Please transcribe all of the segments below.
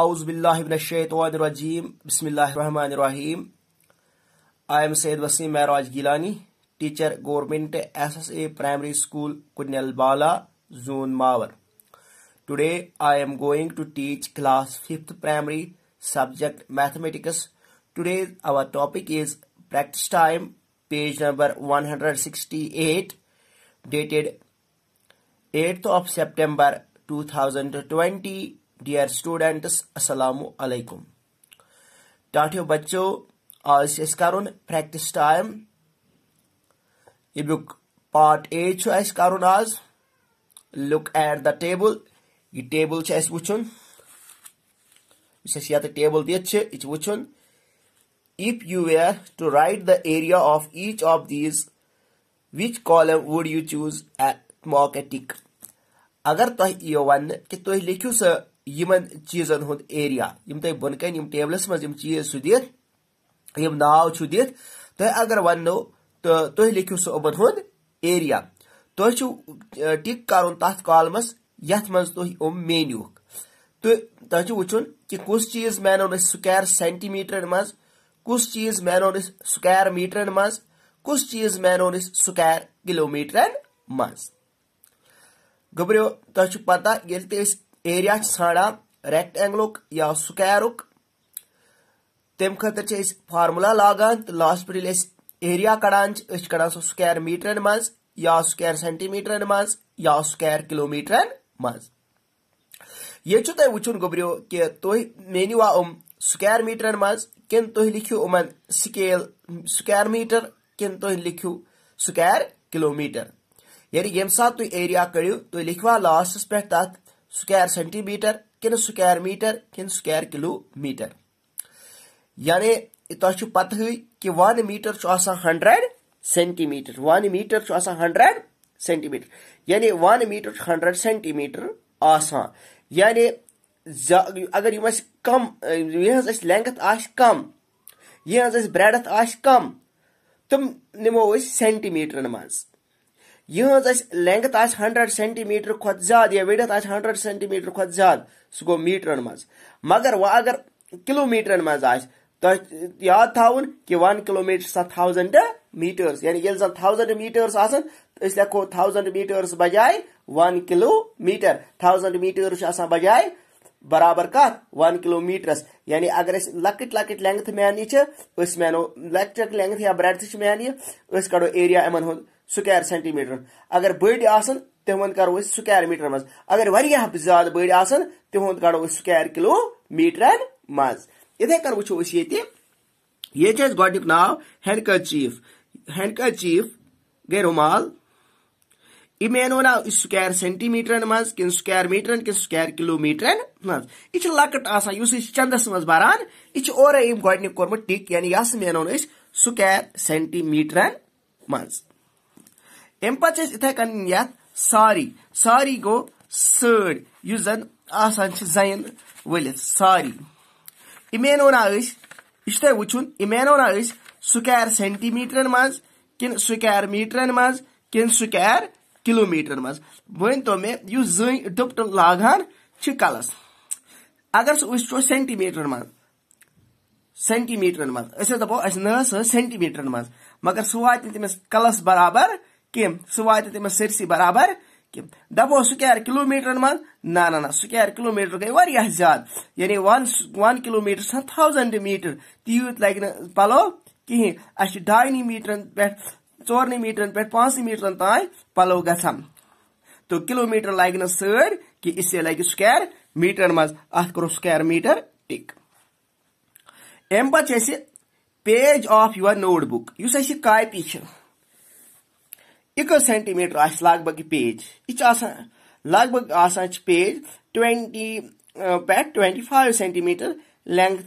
आउज़बिल्लाशतवाजीम बसमीम I am Syed Waseem Mehraj Gilani teacher government S S A primary school Bala Jun Mawar today I am going to teach class fifth primary subject mathematics today our topic is practice time page number 168 dated 8th of सितंबर 2020 dear students अस्सलाम वालेकुम टाठियो बच्चो आज कर practice time यमुक part A कर आज लुक एट द टेबल ये टेबल वुन ये टेबल दित वुन if you were to write the area of each of these which column would you choose at mark a tick अगर तुम यो वन कि तुम लिखो सह यमन चीजन हूं एरिया यम तय टेबलस मे चीज सु दित नाव छु दित अगर वनो तो तुम लिखो सो ओबन हुंद एरिया तु छु टिक करुन तथ कॉलमस यथ मज तु ओम वचुन कि कस चीज मानोन स्क्वायर सेंटीमीटर मज कुस चीज मानोन स्क्वायर मीटर मज कुस चीज मानोन स्क्वायर किलोमीटर मज गबरियो तुम पता ये एरिया रेक्ट रेक्टेंगलुक या स्कैरुक तम खत फार्मूला लागान तो लास्ट पे एरिया कड़ान कड़ान सो स्कैर मीटरन मज या स्कैर सेंटीमीटरन मज या स्कैर किलोमीटरन मज ये तुह वो गोबरियो कि तुम मेनवा अम स्कैर मीटरन मज किन तुम लिखो अमन स्केल स्कैर मीटर कि तुम लिखो स्कैर किलोमीटर यानी ये सात तुम एरिया कड़ी तुम लिखवा लास्ट पे तथा स्क्वायर सेंटीमीटर किन स्क्वायर मीटर किन स्क्वायर किलोमीटर यानी तुम पत कि one metre hundred centimetre one metre hundred centimetre यानी वन मीटर हंड्रेड सेंटीमीटर आसान यानी अगर यम कम यह लेंथ आम यह ब्रेडथ आम तुम नमो सेंटीमीटर मज यह लेंथ आ हंड्रेड सेंटीमीटर खुद ज्यादा या विडथ आ हंड्रेड सेंटीमीटर खुद ज्यादा सह गो मीटरन मज मगर वह अगर किलोमीटरन मज आ याद थवन कि वन किलोमीटर सा थाउजेंड मीटर्स यानी जन थाउजेंड मीटर्स आस लिखो थाउजेंड मीटर्स बजाय वन किलोमीटर थाउजेंड मीटर्स बजाय बराबर कत वन किलोमीटरस यानी अगर लकट लकट लेंथ मान यह मानो लकट लेंथ या ब्रेथ मान यह कड़ो एरिया इन स्क्वायर सेंटीमीटर अगर बड़ी आसन तिहन करो स्क्वायर मीटर मज अगर वह ज्यादा बड़ी आसन तिहन कड़ो स्क्वायर किलो मीटर मज इथे कन वो ये गोडिक नाव हेंडक चीफ हेंडक चीफ गई रुमाल इमेनो ना स्कोर सेंटीमीटर मज कि स्कोर मीटर कि स्क्वायर किलोमीटर मज यह लकट आसान चंदस मज बारान यह और गोडन कोर्मुत टिक यानी यह मेनो सेंटीमीटर मज अम इथे कन सारी सारी गो सड़ यु जन आसान जन वल सारी इमेनोना वो ना यह वुन इमेन वो ना सुकैर सेंटीमीटरन मज कि सुकैर मीटरन मज कि सुकैर किलोमीटर मज वन तो मे यु जन डुपट लागान कलस अगर सो वो सेंटीमीटर मज सेंटीमीटरन मज दपो अस सेंटीमीटरन मज मगर सह वात कलस बराबर कह सर बराबर दपो सर कलोमीटर मन ना ना ना सर कलोमीटर गई ज्यादा यानी one one kilometre thousand metre तीत लगे पलो कह अन मीटर पे चोन मीटर पे पांच मीटर तय पलो ग तो कलोमीटर लगे ना सर कि इसलिए लगे सर मीटर मज अो सर मीटर टिक अम पे page of your notebook अपी एक सेंटीमीटर आ लग भग पेज यह लग भग आसान पेज ट्वेंटी पे ट्वेंटी फाइव सेंटीमीटर लेंथ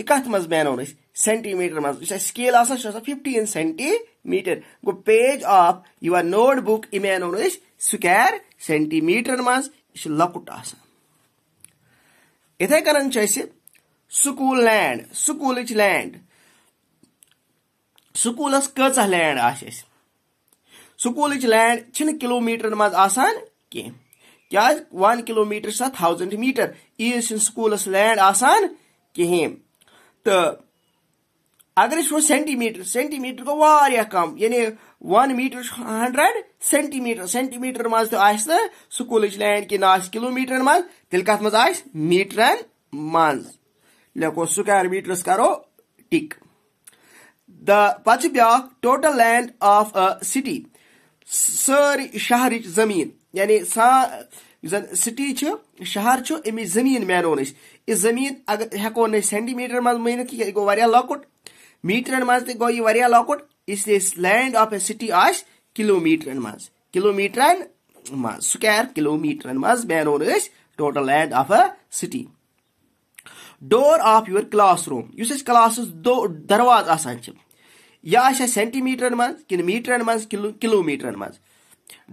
यह कथ मज बनो सेंटीमीटर मज स्केल फिफ्टीन सेंटीमीटर गो page of your notebook यह बनो स्कैर सेंटीमीटर मज यह लकुट इथे कन स्कूल लैंड स्कूल लैंड स्कूलस कच लैंड आ स्कूल लैंड किलोमीटर मजान क्या वन किलोमीटर से थाउजेंड मीटर ईस स्कूल लैंड आसान कहें तो अगर वो सेंटीमीटर सेंटीमीटर को वारिया कम यानी one metre hundred centimetre centimetre मज तो स्कूल लैंड कि ना किलोमीटर मज तेल कत मीटरन मज लो स्कोर मीटर करो टिक द पे ब्या total land of a city सारी शहर जमीन यानी जन सिटी छ शहर छ अमी जमीन मानोन इस जमीन अगर हेको सेंटीमीटर मन क्या यह गोया लकुट मीटर मज तो लकुट इसलिए लैंड ऑफ ए सिटी आ किलोमीटर मज किलोमीटर मकोर किलोमीटर मज मानोन total land of a city door of your classroom इस क्लास दरवाज आसान यह सेंटीमीटर मन मीटर मन कलोमीटर मन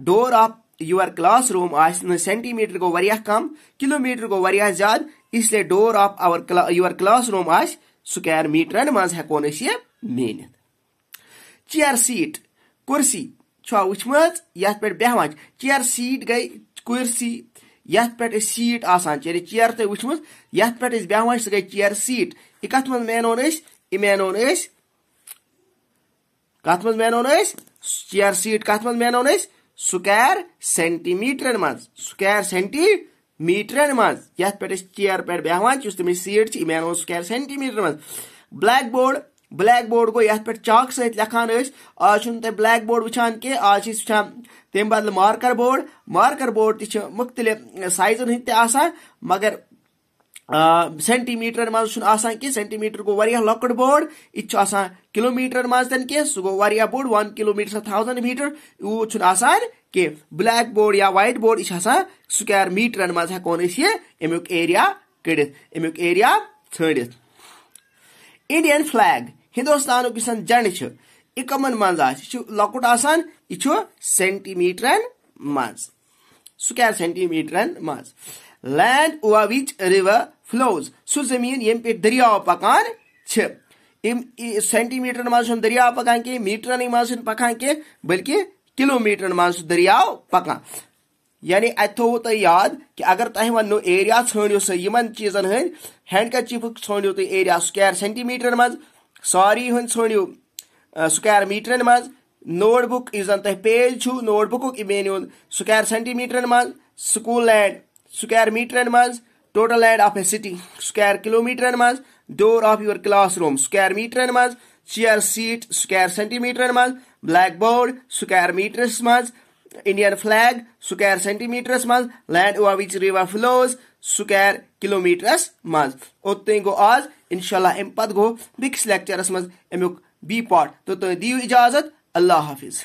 door of your classroom आटीमीटर गो कम कलोमीटर गो ज्यादा इसलिए door of our your classroom आकर मीटर मन हेको ये मेन चेयर सीट कुर्सी वुचमच ये बहवा चेयर सीट गई कुर्सी ये सीट आसान चेरे चेयर तुम वुचमच ये बहवा सह गई चेयर सीट यह कत मानो मानो कथ मज मेन चेयर सीट कथ मज मेन स्क्वायर सेंटीमीटर मज स्क्वायर सेंटीमीटर मज ये पे चेयर पे बेहान तमें सीट मेन स्क्वायर सेंटीमीटर मज ब्लैक बोर्ड ब्लैक बोर्ड गो ये पे चाक सखान आज तुम ब्लैक बोर्ड वुचान कह आज वुचान तमें बदल मार्कर बोर्ड मार्कर बोर्ड तुम मुख्तलि साइजन हंद मगर सेंटीमीटर मह सेंटीमीटर गो लकट बोर्ड यह किलोमीटर मह कह सह गो board one kilometre thousand metre यह कह ब्लैक बोर्ड या वाइट बोर्ड यह स्क्वायर मीटर मह हेको एरिया कड़ित अमुक एरिया ठंडित इंडियन फ्लैग हिंदुस्तान यस झंड यह कमन मह लकट यह सेंटीमीटर मह स्क्वायर सेंटीमीटर मह land over which फ्लोज सो जमीन ये पे दरिया पकान छ सेंटीमीटर मासु दरिया पकान के मीटर नहीं पकान कह बल्कि किलोमीटर मासु दरिया पकान यानी अतो तो याद कि अगर तुम वो एरिया ढूंढो सो इन चीजन हंद हैंडकचीफ ढूंढो तुम एरिया स्क्वायर सेंटीमीटर मज सारी हंद ढूंढो मीटर मज नोट बुक यु जन तुम पेज नोट बुक इमेन हूं स्क्वायर सेंटीमीटर मज स्कूल लैंड स्क्वायर मीटर मज total land of a city square किलोमीटरन मज door of your classroom square मीटरन मज चेयर सीट स्कोर सेंटीमीटरन मज ब्लैक बोर्ड स्कोर मीटर मज इंडियन फ्लैग स्कोर सेंटीमीटरस मज land over which river flows square किलोमीटरस मज ओत गो आज इनशा अम पत गो लेक्चरस मज अमुक बी पार्ट तो तुम तो इजाजत अल्लाह हाफिज़